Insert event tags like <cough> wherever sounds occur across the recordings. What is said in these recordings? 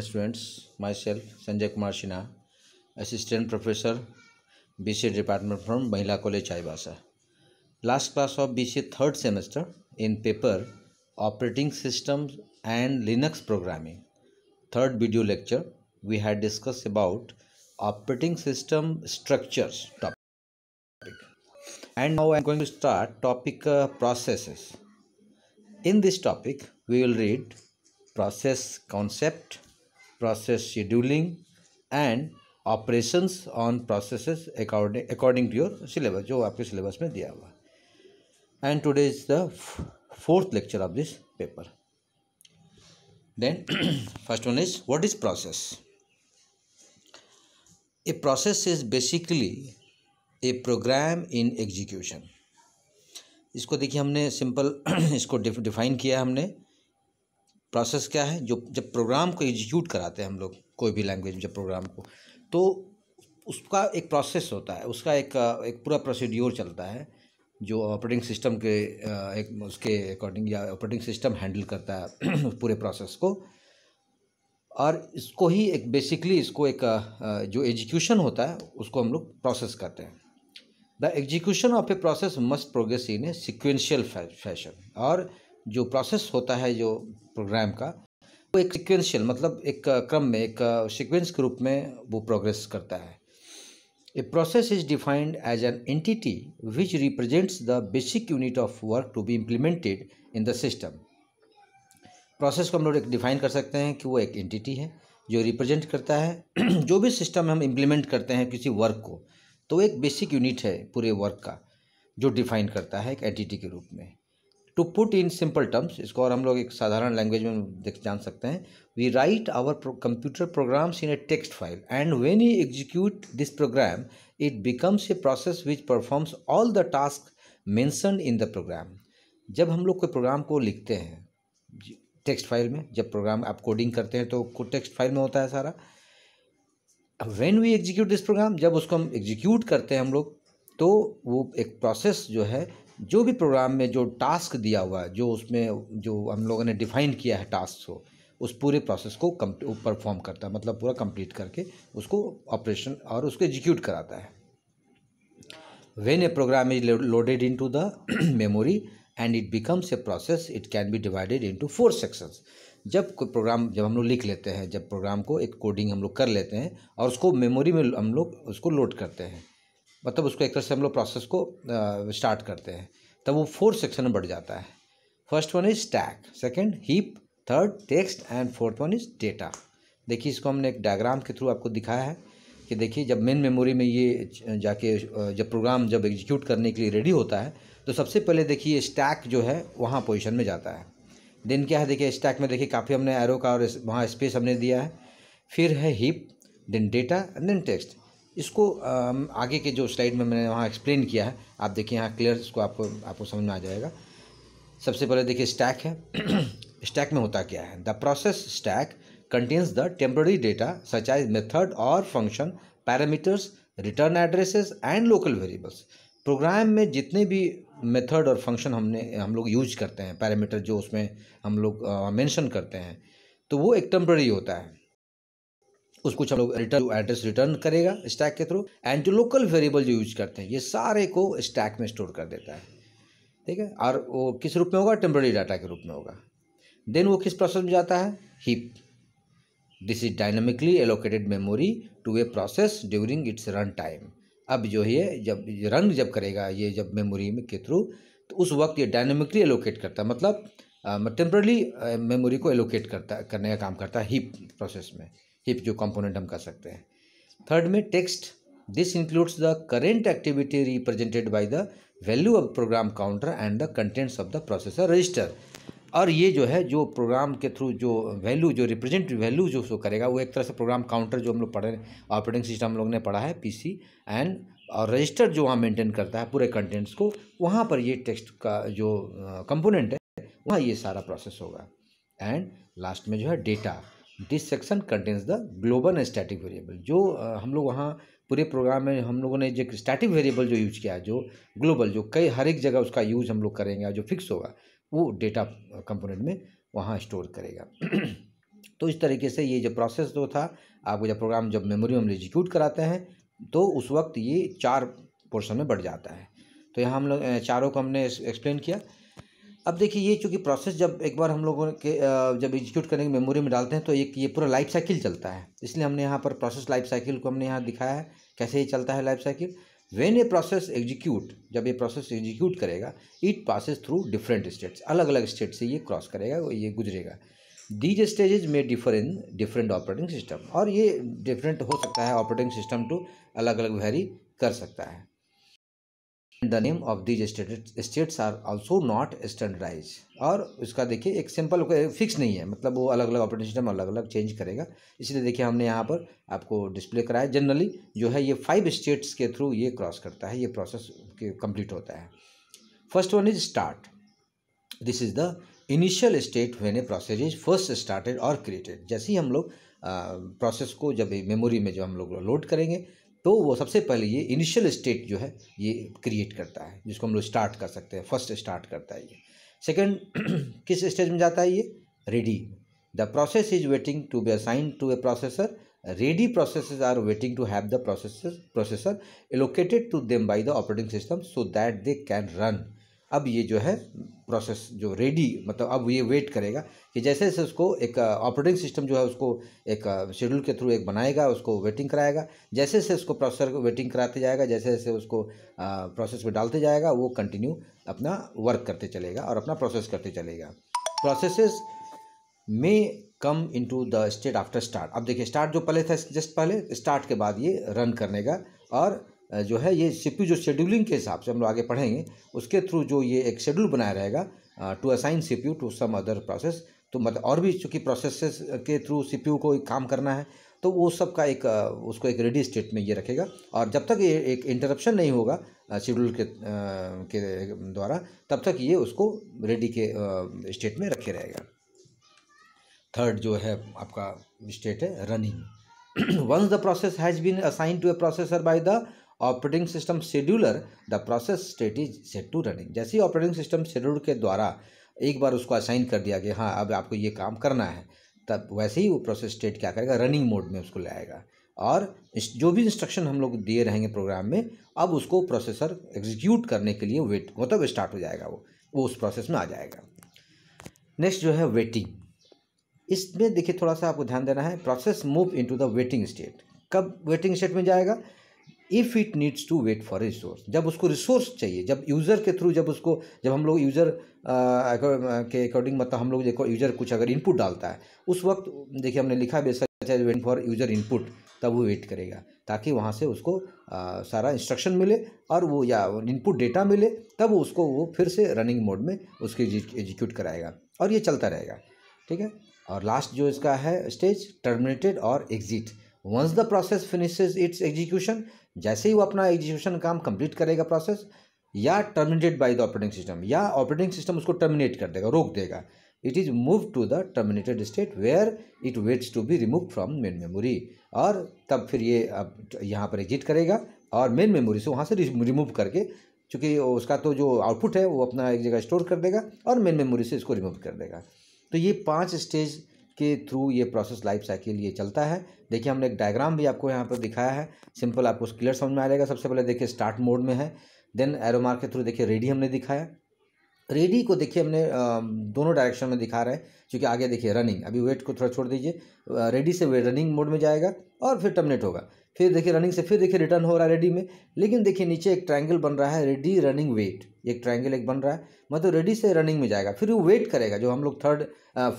students, myself Sanjay Kumar Shina, Assistant Professor, BC Department from Mahila College, Chaibasa. Last class of BC third semester in paper Operating Systems and Linux Programming. Third video lecture we had discussed about operating system structures topic. And now I am going to start topic uh, processes. In this topic we will read process concept process scheduling and operations on processes according according to your syllabus जो आपके syllabus में दिया हुआ and today is the fourth lecture of this paper then first one is what is process a process is basically a program in execution इसको देखिए हमने simple <clears throat> इसको define किया हमने प्रोसेस क्या है जो जब प्रोग्राम को एग्जीक्यूट कराते हैं हम लोग कोई भी लैंग्वेज में जब प्रोग्राम को तो उसका एक प्रोसेस होता है उसका एक एक पूरा प्रोसीड्योर चलता है जो ऑपरेटिंग सिस्टम के एक उसके अकॉर्डिंग या ऑपरेटिंग सिस्टम हैंडल करता है <clears throat> पूरे प्रोसेस को और इसको ही एक बेसिकली इसको एक जो एग्जीक्यूशन होता है उसको हम लोग प्रोसेस करते हैं the execution of a process must progress in a sequential fashion और जो प्रोसेस होता है जो प्रोग्राम का वो एक सिक्वेंशियल मतलब एक क्रम में एक सिक्वेंस के रूप में वो प्रोग्रेस करता है a process is defined as an entity which represents the basic unit of work to be implemented in the system process को हम लोग एक डिफाइन कर सकते हैं कि वो एक एंटिटी है जो रिप्रेजेंट करता है <clears throat> जो भी सिस्टम हम इम्प्लीमेंट करते हैं किसी वर्क को तो एक बेसिक यूनिट है पूरे वर्क का जो डिफाइन करता है एक एंटिटी के रूप में to put in simple terms इसको और हम लोग एक साधारण लैंग्वेज में देख जान सकते हैं we write our computer programs in a text file and when you execute this program it becomes a process which performs all the task mentioned in the program जब हम लोग कोई प्रोग्राम को लिखते हैं टेक्स्ट फाइल में जब programme आप कोडिंग करते हैं तो टेक्स्ट फाइल में होता है सारा when we execute this program जब उसको हम एग्जीक्यूट करते हैं हम लोग तो वो एक प्रोसेस जो है जो भी प्रोग्राम में जो टास्क दिया हुआ है जो उसमें जो हम लोगों ने डिफाइन किया है टास्क को उस पूरे प्रोसेस को परफॉर्म करता है मतलब पूरा कंप्लीट करके उसको ऑपरेशन और उसको एग्जीक्यूट कराता है when program is loaded into the memory and it becomes a process it can be divided divided to four sections जब कोई प्रोग्राम जब हम लोग लिख लेते हैं जब प्रोग्राम को एक कोडिंग हम लोग कर लेते हैं और उसको मेमोरी में हम लोग उसको लोड करते हैं मतलब उसको एक तरह से हम लोग प्रोसेस को स्टार्ट करते हैं तब वो फोर सेक्शन में बढ़ जाता है first one is stack second heap third text and fourth one is data देखिए इसको हमने एक डायग्राम के थ्रू आपको दिखाया है कि देखिए जब मेन मेमोरी में ये जाके जब प्रोग्राम जब एग्जीक्यूट करने के लिए रेडी होता है तो सबसे पहले देखिए स्टैक जो है वहाँ पोजिशन में जाता है देन क्या है देखिए स्टैक में देखिए काफ़ी हमने एरो का और वहाँ स्पेस हमने दिया है फिर है heap then data and then text इसको आगे के जो स्लाइड में मैंने वहाँ एक्सप्लेन किया है आप देखिए यहाँ क्लियर इसको आपको आपको समझ में आ जाएगा सबसे पहले देखिए स्टैक है स्टैक <clears throat> में होता क्या है the process stack contains the temporary data such method और function parameters return addresses and local variables program में जितने भी मेथड और फंक्शन हमने हम लोग यूज करते हैं पैरामीटर जो उसमें हम लोग मैंशन करते हैं तो वो एक टेम्प्ररी होता है उस कुछ हम लोग रिटर्न एड्रेस रिटर्न करेगा स्टैक के थ्रू एंड जो लोकल वेरिएबल जो यूज करते हैं ये सारे को स्टैक में स्टोर कर देता है ठीक है और वो किस रूप में होगा टेम्प्रेरी डाटा के रूप में होगा देन वो किस प्रोसेस में जाता है heap this is dynamically allocated memory to a process during its run time अब जो है जब रन जब करेगा ये जब मेमोरी में के थ्रू तो उस वक्त ये डायनामिकली एलोकेट करता है मतलब टेम्प्रेरी मेमोरी मतलब को एलोकेट करता करने का काम करता है हीप प्रोसेस में हिप जो कंपोनेंट हम कर सकते हैं थर्ड में text this includes the current activity represented by the value of program counter and the contents of the processor register और ये जो है जो प्रोग्राम के थ्रू जो वैल्यू जो रिप्रेजेंट वैल्यू जो शो करेगा वो एक तरह से प्रोग्राम काउंटर जो हम लोग पढ़े ऑपरेटिंग सिस्टम हम लोग ने पढ़ा है पी एंड और रजिस्टर जो वहाँ मेंटेन करता है पूरे कंटेंट्स को वहाँ पर ये टेक्स्ट का जो कंपोनेंट है वहाँ ये सारा प्रोसेस होगा एंड लास्ट में जो है data this section contains the global static variable जो हम लोग वहाँ पूरे प्रोग्राम में हम लोगों ने जो स्टैटिक वेरिएबल जो यूज किया है जो ग्लोबल जो कई हर एक जगह उसका यूज हम लोग करेंगे जो फिक्स होगा वो डेटा कंपोनेंट में वहाँ स्टोर करेगा <clears throat> तो इस तरीके से ये जो प्रोसेस जो तो था आपको जब प्रोग्राम जब मेमोरी हम एग्जीक्यूट कराते हैं तो उस वक्त ये चार पोर्शन में बढ़ जाता है तो यहाँ हम लोग चारों को हमने एक्सप्लेन किया अब देखिए ये चूँकि प्रोसेस जब एक बार हम लोगों के जब एग्जीक्यूट करने की मेमोरी में डालते हैं तो एक ये पूरा लाइफ साइकिल चलता है इसलिए हमने यहाँ पर प्रोसेस लाइफ साइकिल को हमने यहाँ दिखाया है कैसे ये चलता है life cycle when a process execute जब ये प्रोसेस एग्जीक्यूट करेगा it passes through different states अलग अलग स्टेट से ये क्रॉस करेगा ये गुजरेगा दीज स्टेजेज में differ in different operating system और ये डिफरेंट हो सकता है ऑपरेटिंग सिस्टम टू अलग अलग वेरी कर सकता है the name of these states are also not standardize और उसका देखिए एक सिंपल फिक्स नहीं है मतलब वो अलग अलग ऑपरेटिंग सिस्टम अलग अलग चेंज करेगा इसलिए देखिए हमने यहाँ पर आपको डिस्प्ले कराया जनरली जो है ये फाइव स्टेट्स के थ्रू ये क्रॉस करता है ये प्रोसेस कंप्लीट होता है first one is start this is the initial state when a process is first started और क्रिएटेड जैसे ही हम लोग प्रोसेस को जब मेमोरी में जो हम लोग लोड करेंगे तो वो सबसे पहले ये इनिशियल स्टेट जो है ये क्रिएट करता है जिसको हम लोग स्टार्ट कर सकते हैं फर्स्ट स्टार्ट करता है ये सेकेंड <clears throat> किस स्टेज में जाता है ये ready the process is waiting to be assign to a processor ready processes are waiting to have the processor processor allocated to them by the operating system so that they can run अब ये जो है process जो ready मतलब अब ये wait करेगा कि जैसे जैसे उसको एक ऑपरेटिंग uh, सिस्टम जो है उसको एक शेड्यूल uh, के थ्रू एक बनाएगा उसको वेटिंग कराएगा जैसे जैसे उसको प्रोसेसर को वेटिंग कराते जाएगा जैसे जैसे उसको प्रोसेस uh, में डालते जाएगा वो कंटिन्यू अपना वर्क करते चलेगा और अपना प्रोसेस करते चलेगा प्रोसेसेस में come into the state after start अब देखिए स्टार्ट जो पहले था जस्ट पहले स्टार्ट के बाद ये रन करने का और जो है ये सीपी जो शेड्यूलिंग के हिसाब से हम लोग आगे पढ़ेंगे उसके थ्रू जो ये एक शेड्यूल बनाया रहेगा to assign C P U to some other process तो मतलब और भी चूँकि प्रोसेस के थ्रू सी यू को काम करना है तो वो सब का एक उसको एक रेडी स्टेट में ये रखेगा और जब तक ये एक इंटरप्शन नहीं होगा शेड्यूल के के द्वारा तब तक ये उसको रेडी के स्टेट में रखे रहेगा थर्ड जो है आपका स्टेट है running once the process has been assign to a processor by the operating system scheduler the process state is set to running जैसे ही ऑपरेटिंग सिस्टम शेड्यूल के द्वारा एक बार उसको असाइन कर दिया कि हाँ अब आपको ये काम करना है तब वैसे ही वो प्रोसेस स्टेट क्या करेगा रनिंग मोड में उसको लाएगा और जो भी इंस्ट्रक्शन हम लोग दिए रहेंगे प्रोग्राम में अब उसको प्रोसेसर एग्जीक्यूट करने के लिए वेट मतलब स्टार्ट हो जाएगा वो वो उस प्रोसेस में आ जाएगा नेक्स्ट जो है वेटिंग इसमें देखिए थोड़ा सा आपको ध्यान देना है process move into the waiting state कब वेटिंग स्टेट में जाएगा if it needs to wait for resource जब उसको रिसोर्स चाहिए जब यूज़र के थ्रू जब उसको जब हम लोग यूज़र के अकॉर्डिंग मतलब हम लोग देखो यूज़र कुछ अगर इनपुट डालता है उस वक्त देखिए हमने लिखा भी ऐसा वेट फॉर यूज़र इनपुट तब वो वेट करेगा ताकि वहाँ से उसको आ, सारा इंस्ट्रक्शन मिले और वो या इनपुट डेटा मिले तब उसको वो फिर से रनिंग मोड में उसके एग्जीक्यूट कराएगा और ये चलता रहेगा ठीक है और लास्ट जो इसका है स्टेज टर्मिनेटेड और exit once the process finishes its execution जैसे ही वो अपना एग्जीक्यूशन काम कंप्लीट करेगा प्रोसेस या terminated by the operating system या ऑपरेटिंग सिस्टम उसको टर्मिनेट कर देगा रोक देगा it is move to the terminated state where it waits to be remove from main memory और तब फिर ये अब यहाँ पर एग्जिट करेगा और मेन मेमोरी से वहाँ से रिमूव करके चूँकि उसका तो जो आउटपुट है वो अपना एक जगह स्टोर कर देगा और मेन मेमोरी से इसको रिमूव कर देगा तो ये पाँच स्टेज के थ्रू ये प्रोसेस लाइफ साइकिल ये चलता है देखिए हमने एक डायग्राम भी आपको यहाँ पर दिखाया है सिंपल आपको क्लियर समझ में आ जाएगा सबसे पहले देखिए स्टार्ट मोड में है देन एरोमार्क के थ्रू देखिए रेडी हमने दिखाया रेडी को देखिए हमने दोनों डायरेक्शन में दिखा रहे हैं क्योंकि आगे देखिए रनिंग अभी वेट को थोड़ा छोड़ दीजिए रेडी से वे रनिंग मोड में जाएगा और फिर टर्मिनेट होगा फिर देखिए रनिंग से फिर देखिए रिटर्न हो रहा है रेडी में लेकिन देखिए नीचे एक ट्रायंगल बन रहा है रेडी रनिंग वेट एक ट्रायंगल एक बन रहा है मतलब रेडी से रनिंग में जाएगा फिर वो वेट करेगा जो हम लोग थर्ड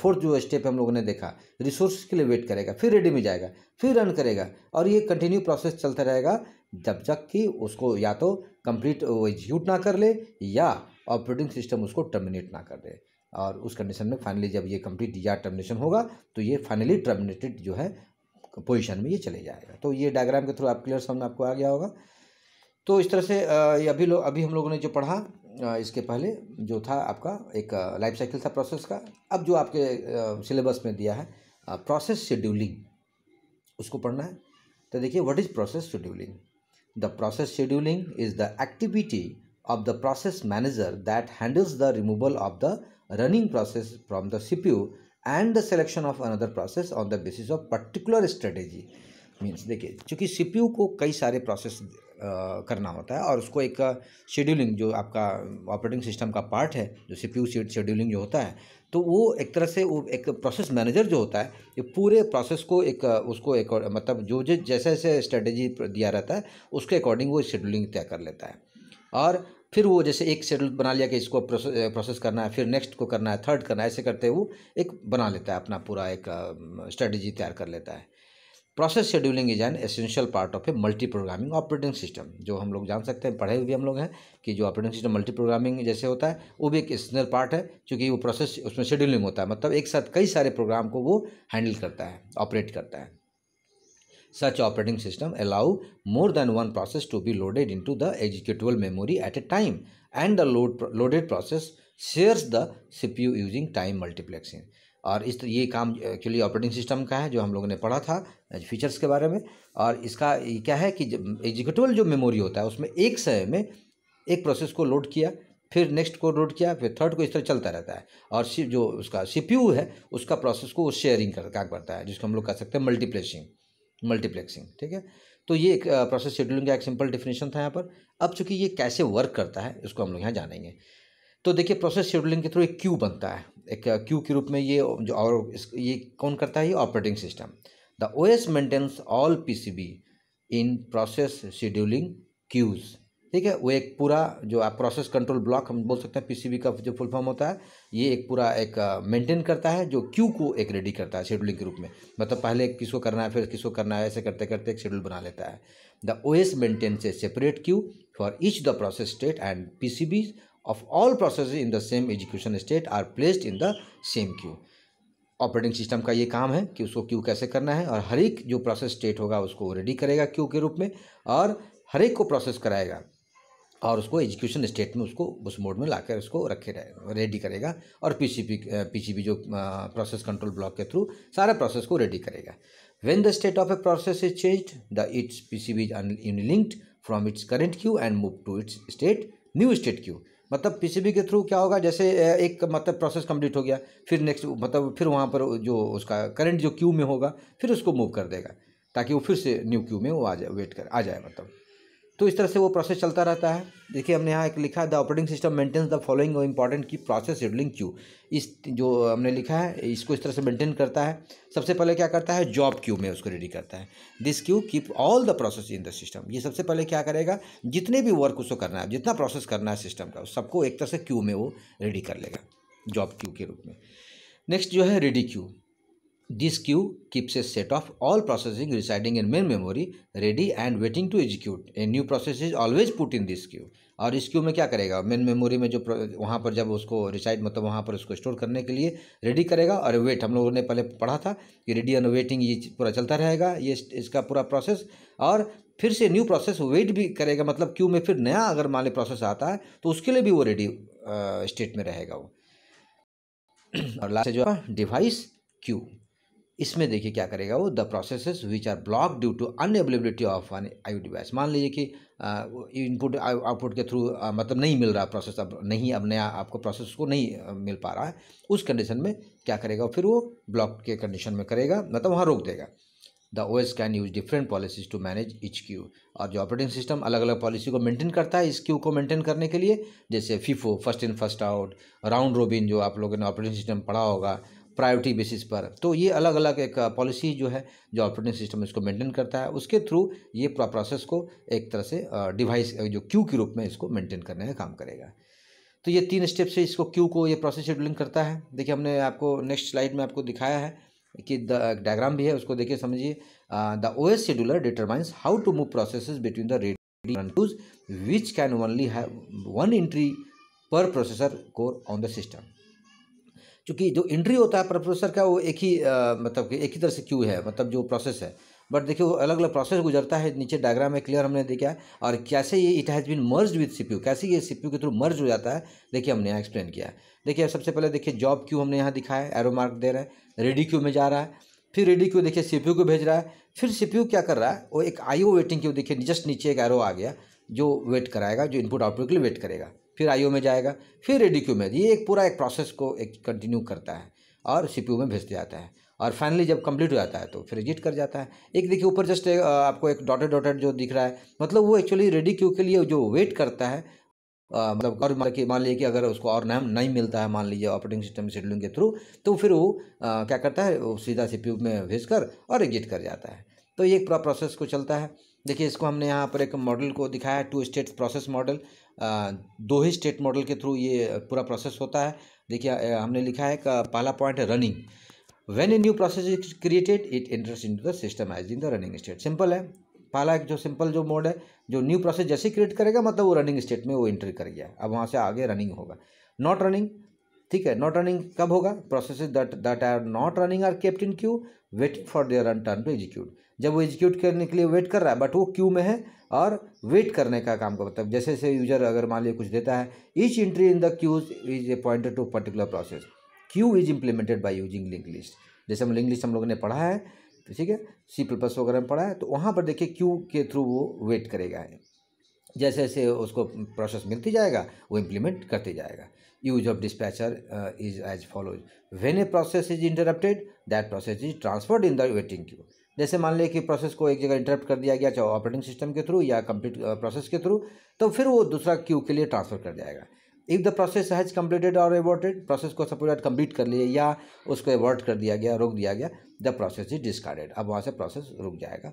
फोर्थ जो स्टेप हम लोगों ने देखा रिसोर्स के लिए वेट करेगा फिर रेडी में जाएगा फिर रन करेगा और ये कंटिन्यू प्रोसेस चलता रहेगा जब तक कि उसको या तो कंप्लीट एग्जीक्यूट ना कर ले या ऑपरेटिंग सिस्टम उसको टर्मिनेट ना कर दे और उस कंडीशन में फाइनली जब ये कंप्लीट या टर्मिनेशन होगा तो ये फाइनली टर्मिनेटेड जो है पोजिशन में ये चले जाएगा तो ये डायग्राम के थ्रू आप क्लियर समझ आपको आ गया होगा तो इस तरह से ये अभी लोग अभी हम लोगों ने जो पढ़ा इसके पहले जो था आपका एक लाइफ साइकिल था प्रोसेस का अब जो आपके सिलेबस में दिया है प्रोसेस शेड्यूलिंग उसको पढ़ना है तो देखिए what is process scheduling the process scheduling is the activity of the process manager that handles the removal of the running process from the CPU and the selection of another process on the basis of particular strategy means देखिए चूँकि सी को कई सारे process करना होता है और उसको एक शेड्यूलिंग जो आपका ऑपरेटिंग सिस्टम का पार्ट है जो सी पी शेड्यूलिंग जो होता है तो वो एक तरह से वो एक प्रोसेस मैनेजर जो होता है ये पूरे प्रोसेस को एक उसको एक मतलब जो जो जैसे जैसे स्ट्रेटेजी दिया रहता है उसके अकॉर्डिंग वो शेड्यूलिंग तय कर लेता है और फिर वो जैसे एक शेड्यूल बना लिया कि इसको प्रोसेस करना है फिर नेक्स्ट को करना है थर्ड करना है ऐसे करते वो एक बना लेता है अपना पूरा एक स्ट्रेटजी तैयार कर लेता है process scheduling is an essential part of a multi programming operating system जो हम लोग जान सकते हैं पढ़े हुए भी हम लोग हैं कि जो ऑपरेटिंग सिस्टम मल्टी प्रोग्रामिंग जैसे होता है वो भी एक एसेंशियल पार्ट है क्योंकि वो प्रोसेस उसमें शेड्यूलिंग होता है मतलब एक साथ कई सारे प्रोग्राम को वो हैंडल करता है ऑपरेट करता है Such operating system allow more than one process to be loaded into the executable memory at a time and the load, loaded process shares the CPU using time multiplexing. और इस तो ये काम actually operating system का है जो हम लोगों ने पढ़ा था फीचर्स के बारे में और इसका क्या है कि एग्जीक्यूटिवल जो मेमोरी होता है उसमें एक समय में एक प्रोसेस को लोड किया फिर नेक्स्ट को लोड किया फिर थर्ड को इस तरह चलता रहता है और जो उसका सीपीयू है उसका प्रोसेस को शेयरिंग शेयरिंग करता करता है जिसको हम लोग कह सकते हैं मल्टीप्लेसिंग मल्टीप्लेक्सिंग ठीक है तो ये एक प्रोसेस शेड्यूलिंग का एक सिंपल डिफिनेशन था यहाँ पर अब चूंकि ये कैसे वर्क करता है इसको हम लोग यहाँ जानेंगे तो देखिए प्रोसेस शेड्यूलिंग के थ्रू एक क्यू बनता है एक क्यू के रूप में ये जो और ये कौन करता है ये operating system the O S maintains all P C B in process scheduling queues ठीक है वो एक पूरा जो आप प्रोसेस कंट्रोल ब्लॉक हम बोल सकते हैं पीसीबी का जो फुल फॉर्म होता है ये एक पूरा एक मेंटेन करता है जो क्यू को एक रेडी करता है शेड्यूलिंग के रूप में मतलब पहले किसको करना है फिर किसको करना है ऐसे करते करते एक शेड्यूल बना लेता है the O S maintain a separate queue for each the process state and P C of all process in the same education state are placed in the same queue operating system का ये काम है कि उसको Q कैसे करना है और हर एक जो प्रोसेस स्टेट होगा उसको रेडी करेगा क्यू के रूप में और हर एक को प्रोसेस कराएगा और उसको एजुकेशन स्टेट में उसको उस मोड में लाकर उसको रखे रेडी करेगा और पीसीपी पीसीबी जो प्रोसेस कंट्रोल ब्लॉक के थ्रू सारा प्रोसेस को रेडी करेगा when the state of a process is change the its P C B linked from its current queue and move to its state new state queue मतलब PCB के through क्या होगा जैसे एक मतलब प्रोसेस कंप्लीट हो गया फिर नेक्स्ट मतलब फिर वहाँ पर जो उसका करंट जो क्यू में होगा फिर उसको मूव कर देगा ताकि वो फिर से न्यू क्यू में वो आ जाए वेट कर आ जाए मतलब तो इस तरह से वो प्रोसेस चलता रहता है देखिए हमने यहाँ एक लिखा है the operating system maintains the following important की प्रोसेस शेड्यूलिंग क्यू इस जो हमने लिखा है इसको इस तरह से मेंटेन करता है सबसे पहले क्या करता है जॉब क्यू में उसको रेडी करता है this queue keep all the process in the system ये सबसे पहले क्या करेगा जितने भी वर्क उसको करना है जितना प्रोसेस करना है सिस्टम का सबको एक तरह से क्यू में वो रेडी कर लेगा जॉब क्यू के रूप में नेक्स्ट जो है ready queue This queue keeps a set of all processing residing in main memory ready and waiting to execute. A new process is always put in this queue. और इस Q में क्या करेगा मेन मेमोरी में जो वहाँ पर जब उसको रिसाइड मतलब वहाँ पर उसको स्टोर करने के लिए रेडी करेगा और वेट हम लोगों ने पहले पढ़ा था कि रेडी एंड वेटिंग ये पूरा चलता रहेगा ये इसका पूरा प्रोसेस और फिर से न्यू प्रोसेस वेट भी करेगा मतलब क्यू में फिर नया अगर मान लें प्रोसेस आता है तो उसके लिए भी वो रेडी स्टेट में रहेगा वो <clears throat> और लास्ट जो डिवाइस क्यू इसमें देखिए क्या करेगा वो the process which are block due to inability of an I device मान लीजिए कि इनपुट आउटपुट के थ्रू मतलब नहीं मिल रहा प्रोसेस अब नहीं अब नया आपको प्रोसेस को नहीं मिल पा रहा है उस कंडीशन में क्या करेगा फिर वो ब्लॉक के कंडीशन में करेगा मतलब वहाँ रोक देगा the O S can use different policies to manage each queue और जो ऑपरेटिंग सिस्टम अलग अलग पॉलिसी को मेंटेन करता है इस क्यू को मेंटेन करने के लिए जैसे FIFO first in first out round robin जो आप लोगों ने ऑपरेटिंग सिस्टम पढ़ा होगा प्रायोरिटी बेसिस पर तो ये अलग अलग एक पॉलिसी जो है जो ऑपरेटिंग सिस्टम इसको मेंटेन करता है उसके थ्रू ये प्रोसेस को एक तरह से डिवाइस जो क्यू के रूप में इसको मेंटेन करने का काम करेगा तो ये तीन स्टेप से इसको क्यू को ये प्रोसेस शेड्यूलिंग करता है देखिए हमने आपको नेक्स्ट स्लाइड में आपको दिखाया है कि द डायग्राम भी है उसको देखिए समझिए the O S scheduler determines how to move process between the ready which can only have one entry per processor core on the system क्योंकि जो एंट्री होता है प्रोसेसर का वो एक ही आ, मतलब कि एक ही तरह से क्यू है मतलब जो प्रोसेस है बट देखिए वो अलग अलग प्रोसेस गुजरता है नीचे डायग्राम में क्लियर हमने देखा और कैसे ये it has been merge with CPU कैसे ये सीपीयू के थ्रू मर्ज हो जाता है देखिए हमने यहाँ एक्सप्लेन किया देखिए सबसे पहले देखिए जॉब क्यू हमने यहाँ दिखाया है एरो मार्क दे रहे हैं रेडी क्यू में जा रहा है फिर रेडी क्यू देखिए सी को भेज रहा है फिर सी क्या कर रहा है वो एक आईओ वेटिंग क्यू देखिए जस्ट नीचे एक एरो आ गया जो वेट कराएगा जो इनपुट आउटपुट के लिए वेट करेगा फिर आई में जाएगा फिर रेडिक्यू में ये एक पूरा एक प्रोसेस को एक कंटिन्यू करता है और सी में भेज दिया जाता है और फाइनली जब कंप्लीट हो जाता है तो फिर एजिट कर जाता है एक देखिए ऊपर जस्ट आपको एक डॉटेड डॉटेड जो दिख रहा है मतलब वो एक्चुअली रेडी क्यू के लिए जो वेट करता है आ, मतलब और मान मान लीजिए कि अगर उसको और नाम नहीं मिलता है मान लीजिए ऑपरेटिंग सिस्टम शेड्यूलिंग के थ्रू तो फिर वो आ, क्या करता है वो सीधा सी में भेज कर और एग्जिट कर जाता है तो ये एक पूरा प्रोसेस को चलता है देखिए इसको हमने यहाँ पर एक मॉडल को दिखाया है टू स्टेट प्रोसेस मॉडल दो ही स्टेट मॉडल के थ्रू ये पूरा प्रोसेस होता है देखिए हमने लिखा है का पहला पॉइंट है running when a new process is created it enters into the system as in the running state simple है पहला जो सिंपल जो मोड है जो न्यू प्रोसेस जैसे क्रिएट करेगा मतलब वो रनिंग स्टेट में वो एंट्री कर गया अब वहाँ से आगे रनिंग होगा नॉट रनिंग ठीक है नॉट रनिंग कब होगा process that that are not running are kept in queue waiting for their run turn to execute जब वो एग्जीक्यूट करने के लिए वेट कर रहा है बट वो क्यू में है और वेट करने का काम करता है जैसे जैसे यूजर अगर मान लीजिए कुछ देता है each entry in the queues is a pointed to particular process queue is implemented by using link list जैसे हम लिंक लिस्ट हम लोगों ने पढ़ा है तो ठीक है सी प्लस वगैरह में पढ़ा है तो वहाँ पर देखिए क्यू के थ्रू वो वेट करेगा जैसे जैसे उसको प्रोसेस मिलती जाएगा वो इम्प्लीमेंट करते जाएगा use of dispatcher is as follows when a process is interrupted that process is transferred in the waiting queue जैसे मान लिया कि प्रोसेस को एक जगह इंटरप्ट कर दिया गया चाहे ऑपरेटिंग सिस्टम के थ्रू या कंप्लीट प्रोसेस uh, के थ्रू तो फिर वो दूसरा क्यू के लिए ट्रांसफ़र कर जाएगा if the process has completed और एवॉर्टेड प्रोसेस को सपोज कंप्लीट कर लिया या उसको एवर्ट कर दिया गया रोक दिया गया द प्रोसेस इज डिस्कार्डेड अब वहाँ से प्रोसेस रुक जाएगा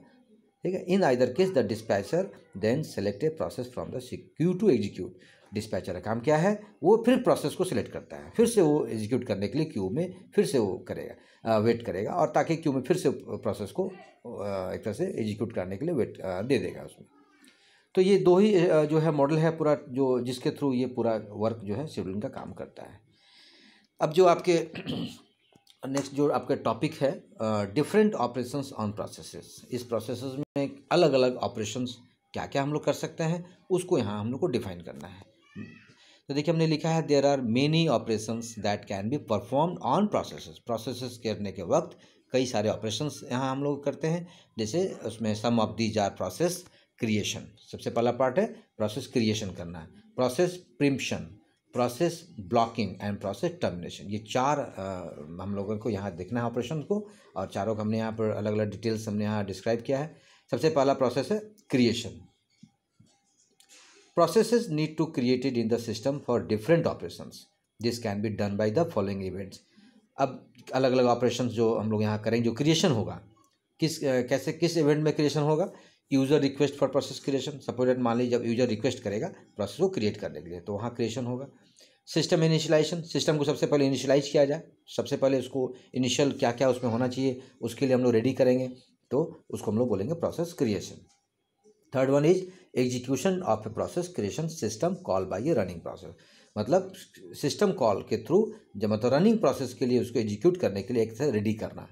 ठीक है in either case the dispatcher then select a process from the queue to execute dispatcher का काम क्या है वो फिर प्रोसेस को सिलेक्ट करता है फिर से वो एग्जीक्यूट करने के लिए क्यू में फिर से वो करेगा वेट करेगा और ताकि क्यू में फिर से प्रोसेस को एक तरह से एग्जीक्यूट करने के लिए वेट दे देगा उसमें तो ये दो ही जो है मॉडल है पूरा जो जिसके थ्रू ये पूरा वर्क जो है शेड्यूलिंग का काम करता है अब जो आपके नेक्स्ट <clears throat> जो आपका टॉपिक है डिफरेंट ऑपरेशंस ऑन प्रोसेसेस इस प्रोसेसेस में अलग अलग ऑपरेशंस क्या क्या हम लोग कर सकते हैं उसको यहाँ हम लोग को डिफाइन करना है तो देखिए हमने लिखा है there are many operations that can be perform on process process करने के वक्त कई सारे ऑपरेशंस यहाँ हम लोग करते हैं जैसे उसमें some of these are process creation सबसे पहला पार्ट है प्रोसेस क्रिएशन करना है process preemption process blocking and process termination ये चार आ, हम लोगों को यहाँ देखना है ऑपरेशन को और चारों को हमने यहाँ पर अलग अलग डिटेल्स हमने यहाँ डिस्क्राइब किया है सबसे पहला प्रोसेस है creation Processes need to created in the system for different operations. This can be done by the following events. अब अलग अलग ऑपरेशन जो हम लोग यहाँ करेंगे जो क्रिएशन होगा किस कैसे किस इवेंट में क्रिएशन होगा user request for process creation suppose मान लीजिए जब यूज़र रिक्वेस्ट करेगा प्रोसेस को क्रिएट करने के लिए तो वहाँ क्रिएशन होगा सिस्टम इनिशियलाइजेशन सिस्टम को सबसे पहले इनिशियलाइज किया जाए सबसे पहले उसको इनिशियल क्या क्या उसमें होना चाहिए उसके लिए हम लोग रेडी करेंगे तो उसको हम लोग बोलेंगे process creation third one is execution of a process creation system call by a running process मतलब सिस्टम कॉल के थ्रू जब मतलब रनिंग प्रोसेस के लिए उसको एग्जीक्यूट करने के लिए एक रेडी करना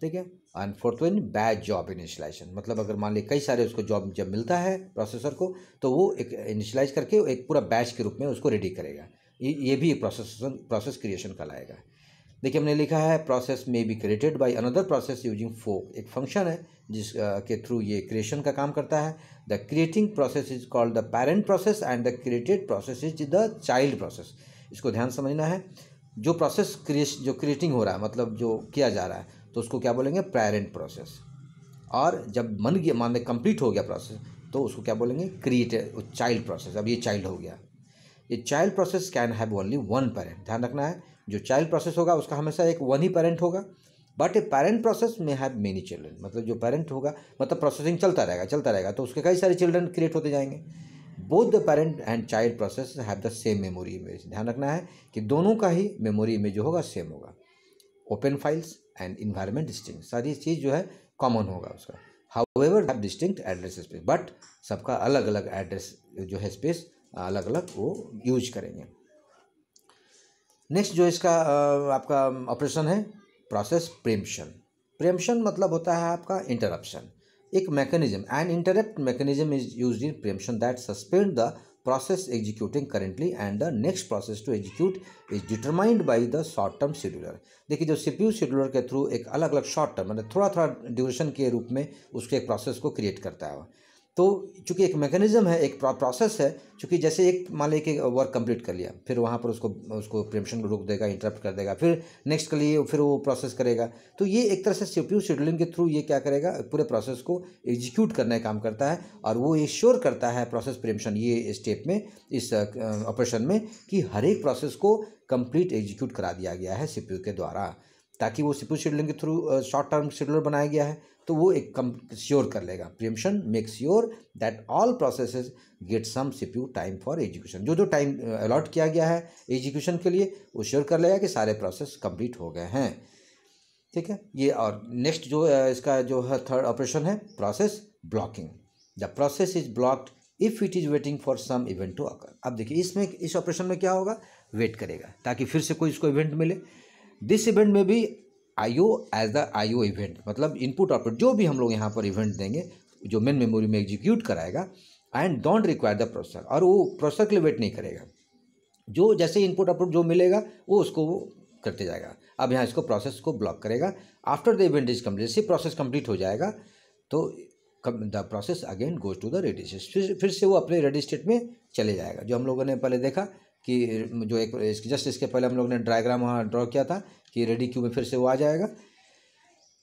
ठीक है and fourth one batch job initialization मतलब अगर मान ली कई सारे उसको जॉब जब मिलता है प्रोसेसर को तो वो एक इनिशलाइज करके एक पूरा बैच के रूप में उसको रेडी करेगा ये भी प्रोसेस प्रोसेस क्रिएशन कहलाएगा देखिए हमने लिखा है process may be created by another process using फो एक फंक्शन है जिस के थ्रू ये क्रिएशन का काम करता है the creating process is called the parent process and the created process is the child process इसको ध्यान समझना है जो प्रोसेस क्रिएश जो क्रिएटिंग हो रहा है मतलब जो किया जा रहा है तो उसको क्या बोलेंगे पेरेंट प्रोसेस और जब मन गया मान लें कंप्लीट हो गया प्रोसेस तो उसको क्या बोलेंगे क्रिएटेड चाइल्ड प्रोसेस अब ये चाइल्ड हो गया ये child process can have only one parent ध्यान रखना है जो चाइल्ड प्रोसेस होगा उसका हमेशा एक वन ही पेरेंट होगा but a parent process may have many children मतलब जो पेरेंट होगा मतलब प्रोसेसिंग चलता रहेगा चलता रहेगा तो उसके कई सारे चिल्ड्रन क्रिएट होते जाएंगे both the parent and child process have the same memory image ध्यान रखना है कि दोनों का ही मेमोरी इमेज जो होगा सेम होगा ओपन फाइल्स एंड इन्वायरमेंट डिस्टिंग सारी चीज़ जो है कॉमन होगा उसका however have distinct address space but सबका अलग अलग एड्रेस जो है स्पेस अलग अलग वो यूज करेंगे नेक्स्ट जो इसका आपका ऑपरेशन है प्रोसेस प्रेमशन प्रेमशन मतलब होता है आपका इंटरप्शन एक mechanism and interrupt mechanism is use in preemption that suspend the process executing currently and the next process to execute is determined by the short term scheduler देखिए जो C P U scheduler के through एक अलग अलग short term मतलब थोड़ा थोड़ा duration के रूप में उसके एक प्रोसेस को क्रिएट करता है तो चूंकि एक मैकेनिज़्म है एक प्रोसेस है चूंकि जैसे एक मान लें कि वर्क कंप्लीट कर लिया फिर वहाँ पर उसको उसको प्रेमशन को रोक देगा इंटरप्ट कर देगा फिर नेक्स्ट के लिए फिर वो प्रोसेस करेगा तो ये एक तरह से सीपीयू शेड्यूलिंग के थ्रू ये क्या करेगा पूरे प्रोसेस को एग्जीक्यूट करने का काम करता है और वो ये श्योर करता है प्रोसेस प्रेमशन ये स्टेप में इस ऑपरेशन में कि हर एक प्रोसेस को कंप्लीट एग्जीक्यूट करा दिया गया है सीपीयू के द्वारा ताकि वो सिपू शेड्यूलिंग के थ्रू शॉर्ट टर्म शेड्यूलर बनाया गया है तो वो एक कम श्योर कर लेगा preemption make sure that all process get some CPU time for education जो जो टाइम अलॉट किया गया है एजुकेशन के लिए वो श्योर कर लेगा कि सारे प्रोसेस कंप्लीट हो गए हैं ठीक है ये और नेक्स्ट जो uh, इसका जो है थर्ड ऑपरेशन है process blocking the process is blocked if it is waiting for some event to occur अब देखिए इसमें इस ऑपरेशन में क्या होगा वेट करेगा ताकि फिर से कोई इसको इवेंट मिले दिस इवेंट में भी IO as the IO event मतलब इनपुट आउटपुट जो भी हम लोग यहाँ पर इवेंट देंगे जो मेन मेमोरी में एग्जीक्यूट कराएगा and don't require the processor और वो प्रोसेसर के लिए वेट नहीं करेगा जो जैसे इनपुट आउटपुट जो मिलेगा वो उसको वो करते जाएगा अब यहाँ इसको प्रोसेस को ब्लॉक करेगा after the event is complete जैसे प्रोसेस कंप्लीट हो जाएगा तो the process again goes to the ready state फिर से वो अपने रेडी स्टेट में चले जाएगा जो हम लोगों ने पहले देखा कि जो एक जस्ट इसके पहले हम लोग ने डायग्राम वहाँ ड्रॉ किया था कि रेडी क्यू में फिर से वो आ जाएगा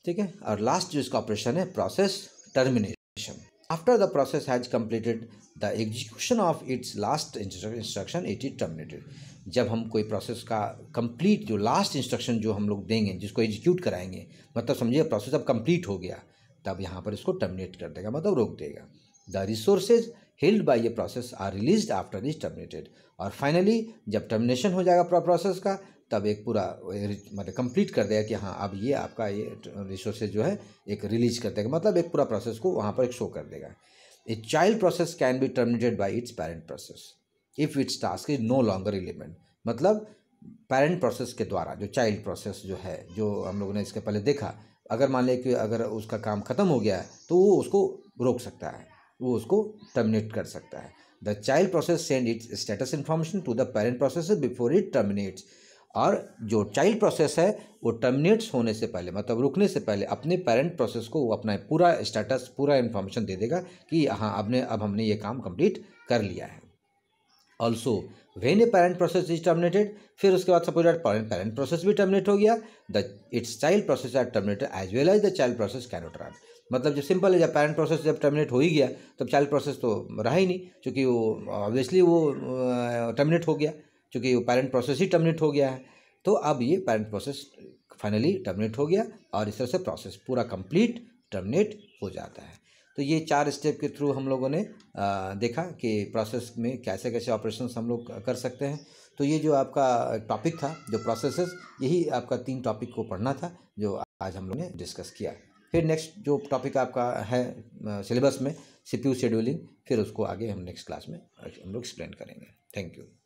ठीक है और लास्ट जो इसका ऑपरेशन है process termination after the process has completed the execution of its last instruction it is terminated जब हम कोई प्रोसेस का कंप्लीट जो लास्ट इंस्ट्रक्शन जो हम लोग देंगे जिसको एग्जीक्यूट कराएंगे मतलब समझिए प्रोसेस अब कंप्लीट हो गया तब यहाँ पर इसको टर्मिनेट कर देगा मतलब रोक देगा द रिसोर्सेज हेल्ड बाय ये process are release after is terminated और फाइनली जब टर्मिनेशन हो जाएगा प्रोसेस का तब एक पूरा मतलब कंप्लीट कर देगा कि हाँ अब ये आपका ये रिसोर्सेज जो है एक रिलीज कर देगा मतलब एक पूरा प्रोसेस को वहाँ पर एक शो कर देगा a child process can be terminated by its parent process if its task is no longer element मतलब पेरेंट प्रोसेस के द्वारा जो चाइल्ड प्रोसेस जो है जो हम लोगों ने इसके पहले देखा अगर मान लें कि अगर उसका काम ख़त्म हो गया है तो वो उसको रोक सकता है वो उसको टर्मिनेट कर सकता है the child process send its status information to the parent process before it terminates और जो चाइल्ड प्रोसेस है वो टर्मिनेट्स होने से पहले मतलब रुकने से पहले अपने पेरेंट प्रोसेस को वो अपना पूरा स्टेटस पूरा इन्फॉर्मेशन दे देगा कि हाँ आपने अब हमने ये काम कंप्लीट कर लिया है also when a parent process is terminated फिर उसके बाद सपोज दैट पेरेंट प्रोसेस भी टर्मिनेट हो गया the its child process are terminated as well as the child process cannot run मतलब जब सिंपल है जब पेरेंट प्रोसेस जब टर्मिनेट हो ही गया तब चाइल्ड प्रोसेस तो रहा ही नहीं चूँकि वो ऑब्वियसली वो टर्मिनेट हो गया चूँकि वो पेरेंट प्रोसेस ही टर्मिनेट हो गया है तो अब ये पेरेंट प्रोसेस फाइनली टर्मिनेट हो गया और इस तरह से प्रोसेस पूरा कंप्लीट टर्मिनेट हो जाता है तो ये चार स्टेप के थ्रू हम लोगों ने देखा कि प्रोसेस में कैसे कैसे ऑपरेशन हम लोग कर सकते हैं तो ये जो आपका टॉपिक था जो प्रोसेसेस यही आपका तीन टॉपिक को पढ़ना था जो आज हम लोगों ने डिस्कस किया फिर नेक्स्ट जो टॉपिक आपका है सिलेबस में सीपीयू शेड्यूलिंग फिर उसको आगे हम नेक्स्ट क्लास में हम लोग एक्सप्लेन करेंगे थैंक यू